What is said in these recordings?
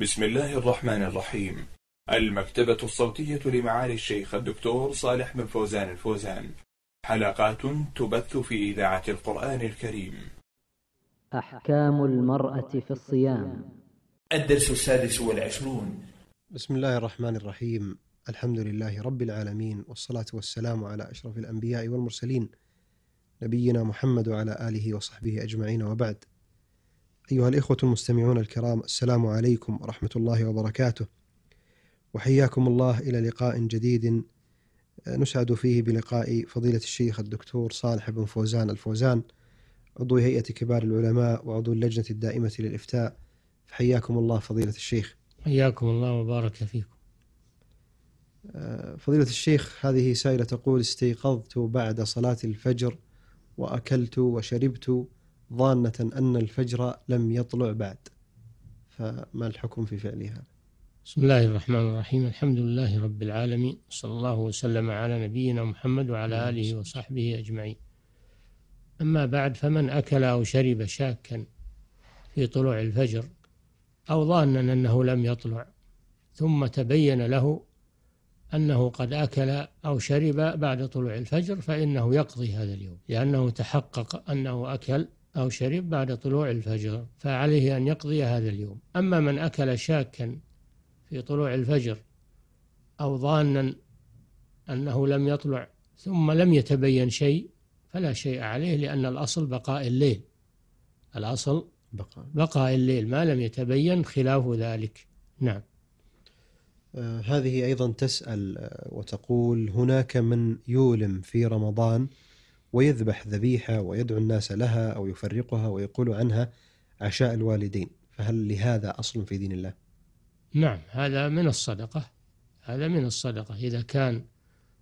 بسم الله الرحمن الرحيم المكتبة الصوتية لمعالي الشيخ الدكتور صالح بن فوزان الفوزان حلقات تبث في إذاعة القرآن الكريم أحكام المرأة في الصيام الدرس السادس والعشرون بسم الله الرحمن الرحيم الحمد لله رب العالمين والصلاة والسلام على أشرف الأنبياء والمرسلين نبينا محمد وعلى آله وصحبه أجمعين وبعد أيها الإخوة المستمعون الكرام السلام عليكم ورحمة الله وبركاته وحياكم الله إلى لقاء جديد آه، نسعد فيه بلقاء فضيلة الشيخ الدكتور صالح بن فوزان الفوزان عضو هيئة كبار العلماء وعضو اللجنة الدائمة للإفتاء فحياكم الله فضيلة الشيخ حياكم الله وبارك فيكم آه، فضيلة الشيخ هذه سائلة تقول استيقظت بعد صلاة الفجر وأكلت وشربت ظانة أن الفجر لم يطلع بعد فما الحكم في فعلها بسم الله الرحمن الرحيم الحمد لله رب العالمين صلى الله وسلم على نبينا محمد وعلى آله وصحبه أجمعين أما بعد فمن أكل أو شرب شاكا في طلوع الفجر أو ظانا أنه لم يطلع ثم تبين له أنه قد أكل أو شرب بعد طلوع الفجر فإنه يقضي هذا اليوم لأنه تحقق أنه أكل أو شرب بعد طلوع الفجر فعليه أن يقضي هذا اليوم أما من أكل شاكا في طلوع الفجر أو ظانا أنه لم يطلع ثم لم يتبين شيء فلا شيء عليه لأن الأصل بقاء الليل الأصل بقاء, بقاء الليل ما لم يتبين خلاف ذلك نعم آه هذه أيضا تسأل آه، وتقول هناك من يولم في رمضان ويذبح ذبيحة ويدعو الناس لها أو يفرقها ويقول عنها عشاء الوالدين فهل لهذا أصل في دين الله؟ نعم هذا من الصدقة هذا من الصدقة إذا كان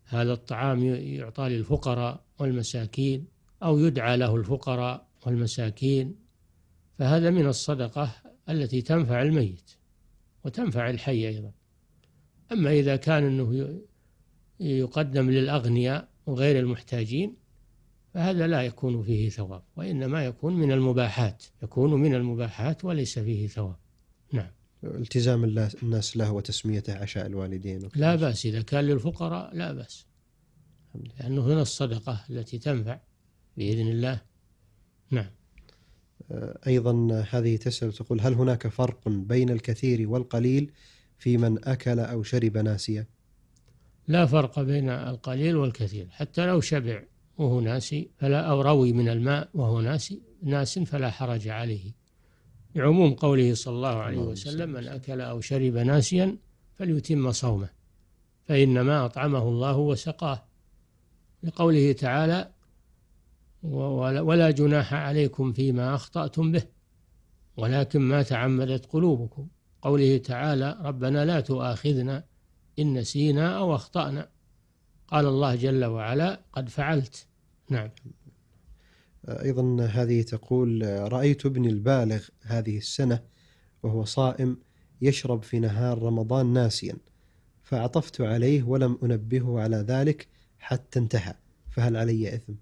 هذا الطعام يعطى للفقراء والمساكين أو يدعى له الفقراء والمساكين فهذا من الصدقة التي تنفع الميت وتنفع الحي أيضا أما إذا كان أنه يقدم للأغنياء وغير المحتاجين فهذا لا يكون فيه ثواب وإنما يكون من المباحات يكون من المباحات وليس فيه ثواب نعم التزام الناس له وتسميته عشاء الوالدين لا بأس إذا كان للفقراء لا بأس لأنه هنا الصدقة التي تنفع بإذن الله نعم آه، أيضا هذه تسأل تقول هل هناك فرق بين الكثير والقليل في من أكل أو شرب ناسيا لا فرق بين القليل والكثير حتى لو شبع وهو ناسي فلا أو روي من الماء وهو ناسي ناس فلا حرج عليه لعموم قوله صلى الله عليه وسلم من أكل أو شرب ناسيا فليتم صومه فإنما أطعمه الله وسقاه لقوله تعالى ولا جناح عليكم فيما أخطأتم به ولكن ما تعمدت قلوبكم قوله تعالى ربنا لا تؤاخذنا إن نسينا أو أخطأنا قال الله جل وعلا قد فعلت نعم أيضا هذه تقول رأيت ابني البالغ هذه السنة وهو صائم يشرب في نهار رمضان ناسيا فعطفت عليه ولم أنبهه على ذلك حتى انتهى فهل علي إثم؟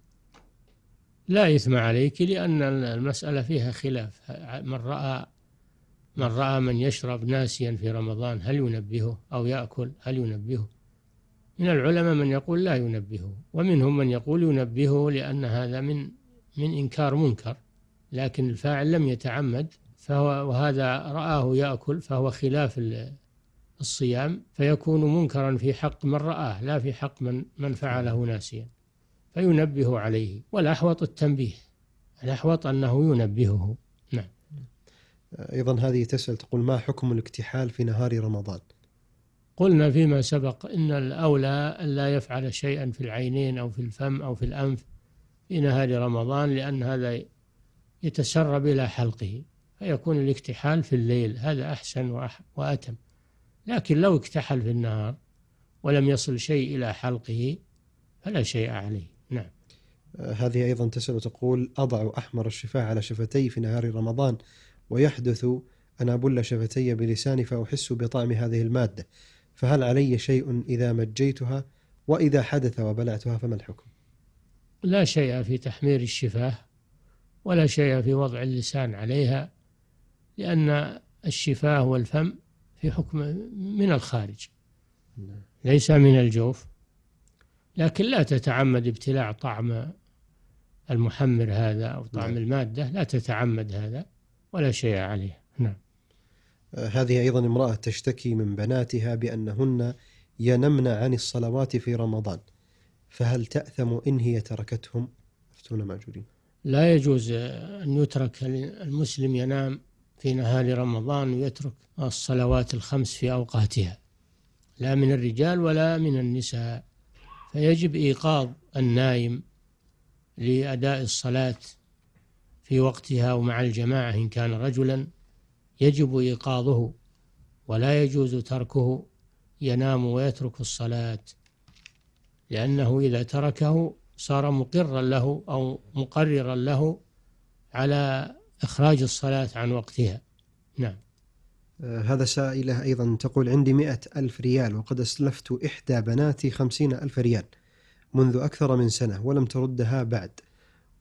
لا إثم عليك لأن المسألة فيها خلاف من رأى من رأى من يشرب ناسيا في رمضان هل ينبهه أو يأكل هل ينبهه من العلماء من يقول لا ينبهه ومنهم من يقول ينبهه لأن هذا من من إنكار منكر لكن الفاعل لم يتعمد فهو وهذا رآه يأكل فهو خلاف الصيام فيكون منكرا في حق من رآه لا في حق من من فعله ناسيا فينبه عليه والأحوط التنبيه الأحوط أنه ينبهه نعم أيضا هذه تسأل تقول ما حكم الاكتحال في نهار رمضان قلنا فيما سبق إن الأولى ألا يفعل شيئا في العينين أو في الفم أو في الأنف في نهار رمضان لأن هذا يتسرب إلى حلقه فيكون الاكتحال في الليل هذا أحسن وأتم لكن لو اكتحل في النهار ولم يصل شيء إلى حلقه فلا شيء عليه نعم آه، هذه أيضا تسأل تقول أضع أحمر الشفاه على شفتي في نهار رمضان ويحدث أن أبل شفتي بلساني فأحس بطعم هذه المادة فهل علي شيء إذا مجيتها وإذا حدث وبلعتها فما الحكم لا شيء في تحمير الشفاه ولا شيء في وضع اللسان عليها لأن الشفاه والفم في حكم من الخارج ليس من الجوف لكن لا تتعمد ابتلاع طعم المحمر هذا أو طعم نعم. المادة لا تتعمد هذا ولا شيء عليه نعم هذه أيضا امرأة تشتكي من بناتها بأنهن ينمن عن الصلوات في رمضان فهل تأثم إن هي تركتهم أفتونا معجورين لا يجوز أن يترك المسلم ينام في نهار رمضان ويترك الصلوات الخمس في أوقاتها لا من الرجال ولا من النساء فيجب إيقاظ النايم لأداء الصلاة في وقتها ومع الجماعة إن كان رجلا يجب إيقاظه ولا يجوز تركه ينام ويترك الصلاة لأنه إذا تركه صار مقرا له أو مقررا له على إخراج الصلاة عن وقتها نعم آه، هذا سائلة أيضا تقول عندي مئة ألف ريال وقد أسلفت إحدى بناتي خمسين ألف ريال منذ أكثر من سنة ولم تردها بعد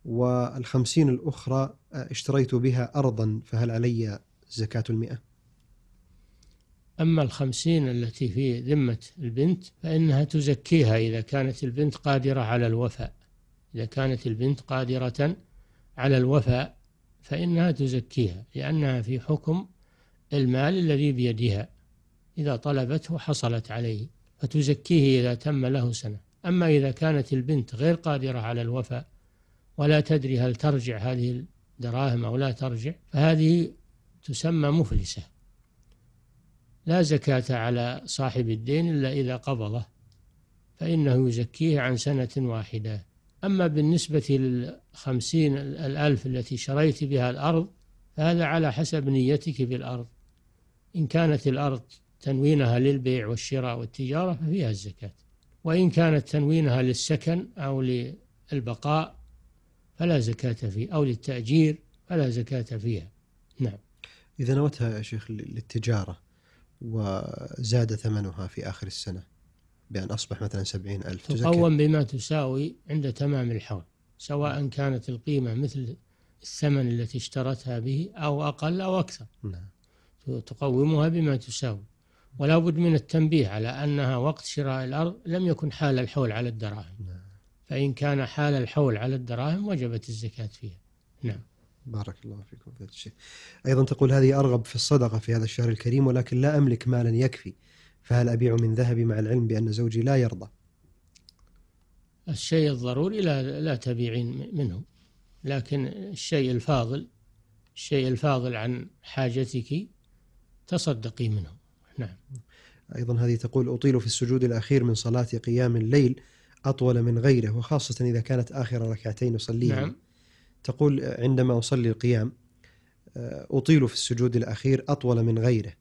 والخمسين الأخرى آه، اشتريت بها أرضا فهل علي زكاة المئة أما الخمسين التي في ذمة البنت فإنها تزكيها إذا كانت البنت قادرة على الوفاء إذا كانت البنت قادرة على الوفاء فإنها تزكيها لأنها في حكم المال الذي بيدها إذا طلبته حصلت عليه فتزكيه إذا تم له سنة أما إذا كانت البنت غير قادرة على الوفاء ولا تدري هل ترجع هذه الدراهم أو لا ترجع فهذه تسمى مفلسة لا زكاة على صاحب الدين إلا إذا قبضه فإنه يزكيه عن سنة واحدة أما بالنسبة للخمسين الألف التي شريت بها الأرض فهذا على حسب نيتك في الأرض إن كانت الأرض تنوينها للبيع والشراء والتجارة ففيها الزكاة وإن كانت تنوينها للسكن أو للبقاء فلا زكاة فيه أو للتأجير فلا زكاة فيها نعم إذا نوتها يا شيخ للتجارة وزاد ثمنها في آخر السنة بأن أصبح مثلا سبعين ألف تقوم بما تساوي عند تمام الحول سواء كانت القيمة مثل الثمن التي اشترتها به أو أقل أو أكثر نعم. تقومها بما تساوي ولا بد من التنبيه على أنها وقت شراء الأرض لم يكن حال الحول على الدراهم نعم. فإن كان حال الحول على الدراهم وجبت الزكاة فيها نعم بارك الله فيكم في هذا الشيء أيضا تقول هذه أرغب في الصدقة في هذا الشهر الكريم ولكن لا أملك مالا يكفي فهل أبيع من ذهبي مع العلم بأن زوجي لا يرضى الشيء الضروري لا, لا تبيعين منه لكن الشيء الفاضل الشيء الفاضل عن حاجتك تصدقي منه نعم أيضا هذه تقول أطيل في السجود الأخير من صلاة قيام الليل أطول من غيره وخاصة إذا كانت آخر ركعتين أصليها نعم تقول عندما أصلي القيام آه، أطيل في السجود الأخير أطول من غيره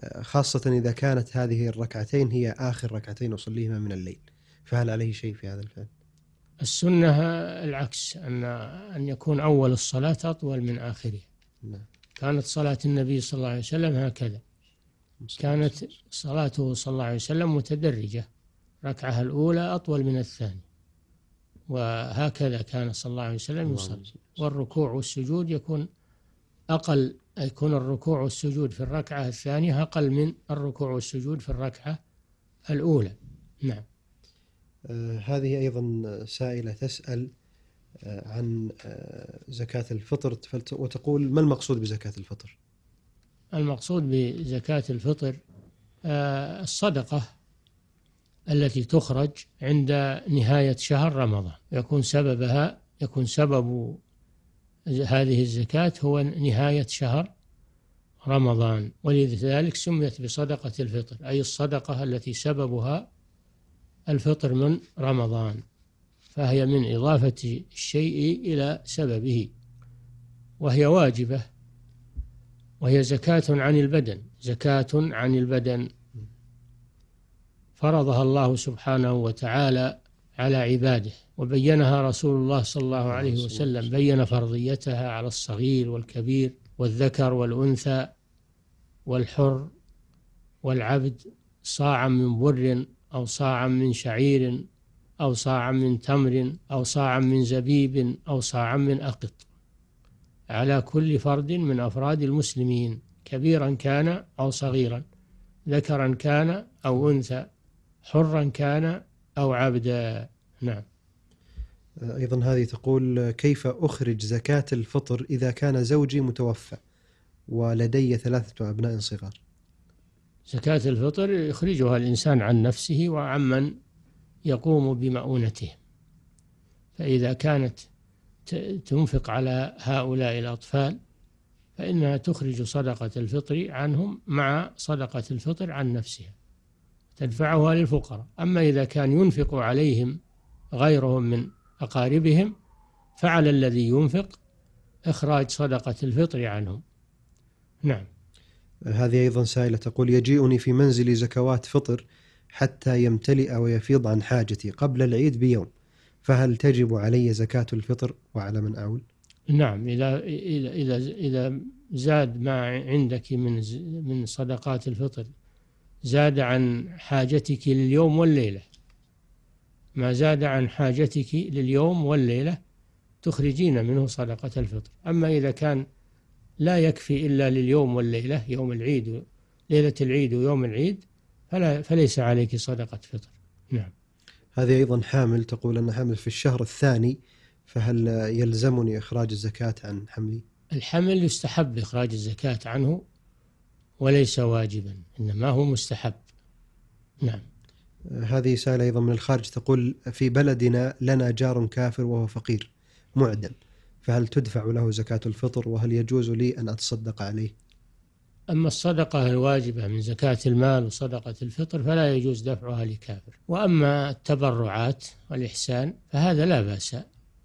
آه، خاصة إذا كانت هذه الركعتين هي آخر ركعتين أصليهما من الليل فهل عليه شيء في هذا الفعل؟ السنة العكس أن أن يكون أول الصلاة أطول من آخرها نعم. كانت صلاة النبي صلى الله عليه وسلم هكذا كانت صلاته صلى الله عليه وسلم متدرجة ركعها الأولى أطول من الثانية وهكذا كان صلى الله عليه وسلم يصلي والركوع والسجود يكون أقل يكون الركوع والسجود في الركعة الثانية أقل من الركوع والسجود في الركعة الأولى نعم آه هذه أيضا سائلة تسأل آه عن آه زكاة الفطر وتقول ما المقصود بزكاة الفطر المقصود بزكاة الفطر آه، الصدقة التي تخرج عند نهاية شهر رمضان يكون سببها يكون سبب هذه الزكاة هو نهاية شهر رمضان ولذلك سميت بصدقة الفطر أي الصدقة التي سببها الفطر من رمضان فهي من إضافة الشيء إلى سببه وهي واجبة وهي زكاة عن البدن زكاة عن البدن فرضها الله سبحانه وتعالى على عباده وبينها رسول الله صلى الله عليه وسلم بين فرضيتها على الصغير والكبير والذكر والأنثى والحر والعبد صاعا من بر أو صاعا من شعير أو صاعا من تمر أو صاعا من زبيب أو صاعا من أقط على كل فرد من أفراد المسلمين كبيرا كان أو صغيرا ذكرا كان أو أنثى حرا كان أو عبدا نعم أيضا هذه تقول كيف أخرج زكاة الفطر إذا كان زوجي متوفى ولدي ثلاثة أبناء صغار زكاة الفطر يخرجها الإنسان عن نفسه وعمن يقوم بمؤونته فإذا كانت تنفق على هؤلاء الأطفال فإنها تخرج صدقة الفطر عنهم مع صدقة الفطر عن نفسها تدفعها للفقراء أما إذا كان ينفق عليهم غيرهم من أقاربهم فعلى الذي ينفق إخراج صدقة الفطر عنهم نعم هذه أيضا سائلة تقول يجيئني في منزلي زكوات فطر حتى يمتلئ ويفيض عن حاجتي قبل العيد بيوم فهل تجب علي زكاة الفطر وعلى من أعول؟ نعم إذا إذا إذا, إذا زاد ما عندك من من صدقات الفطر زاد عن حاجتك لليوم والليلة ما زاد عن حاجتك لليوم والليلة تخرجين منه صدقة الفطر أما إذا كان لا يكفي إلا لليوم والليلة يوم العيد ليلة العيد ويوم العيد فلا فليس عليك صدقة فطر نعم هذه أيضا حامل تقول أن حامل في الشهر الثاني فهل يلزمني إخراج الزكاة عن حملي؟ الحمل يستحب إخراج الزكاة عنه وليس واجبا إنما هو مستحب نعم هذه سائلة أيضا من الخارج تقول في بلدنا لنا جار كافر وهو فقير معدم فهل تدفع له زكاة الفطر وهل يجوز لي أن أتصدق عليه أما الصدقة الواجبة من زكاة المال وصدقة الفطر فلا يجوز دفعها لكافر وأما التبرعات والإحسان فهذا لا بأس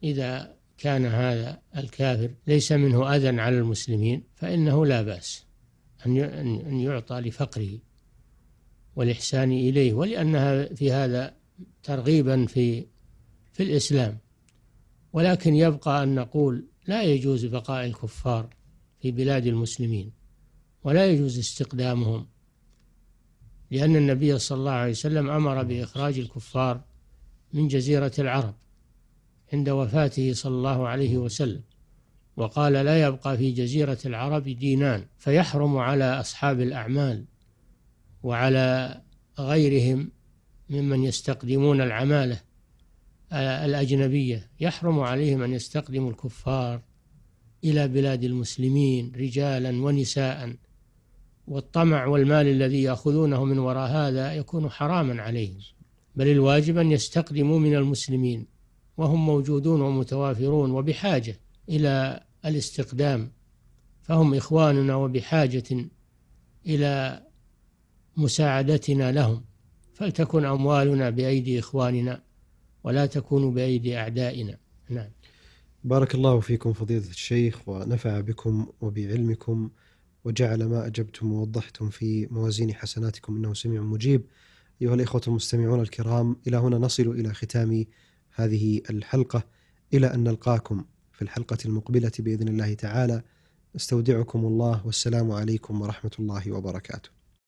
إذا كان هذا الكافر ليس منه أذى على المسلمين فإنه لا بأس أن أن يعطى لفقره والإحسان إليه ولأنها في هذا ترغيبا في في الإسلام ولكن يبقى أن نقول لا يجوز بقاء الكفار في بلاد المسلمين ولا يجوز استقدامهم لأن النبي صلى الله عليه وسلم أمر بإخراج الكفار من جزيرة العرب عند وفاته صلى الله عليه وسلم وقال لا يبقى في جزيرة العرب دينان فيحرم على أصحاب الأعمال وعلى غيرهم ممن يستقدمون العمالة آه، الأجنبية يحرم عليهم أن يستقدموا الكفار إلى بلاد المسلمين رجالا ونساء والطمع والمال الذي يأخذونه من وراء هذا يكون حراما عليهم بل الواجب أن يستقدموا من المسلمين وهم موجودون ومتوافرون وبحاجة إلى الاستقدام فهم إخواننا وبحاجة إلى مساعدتنا لهم فلتكن أموالنا بأيدي إخواننا ولا تكون بأيدي أعدائنا نعم بارك الله فيكم فضيلة الشيخ ونفع بكم وبعلمكم وجعل ما أجبتم ووضحتم في موازين حسناتكم إنه سميع مجيب أيها الإخوة المستمعون الكرام إلى هنا نصل إلى ختام هذه الحلقة إلى أن نلقاكم في الحلقة المقبلة بإذن الله تعالى استودعكم الله والسلام عليكم ورحمة الله وبركاته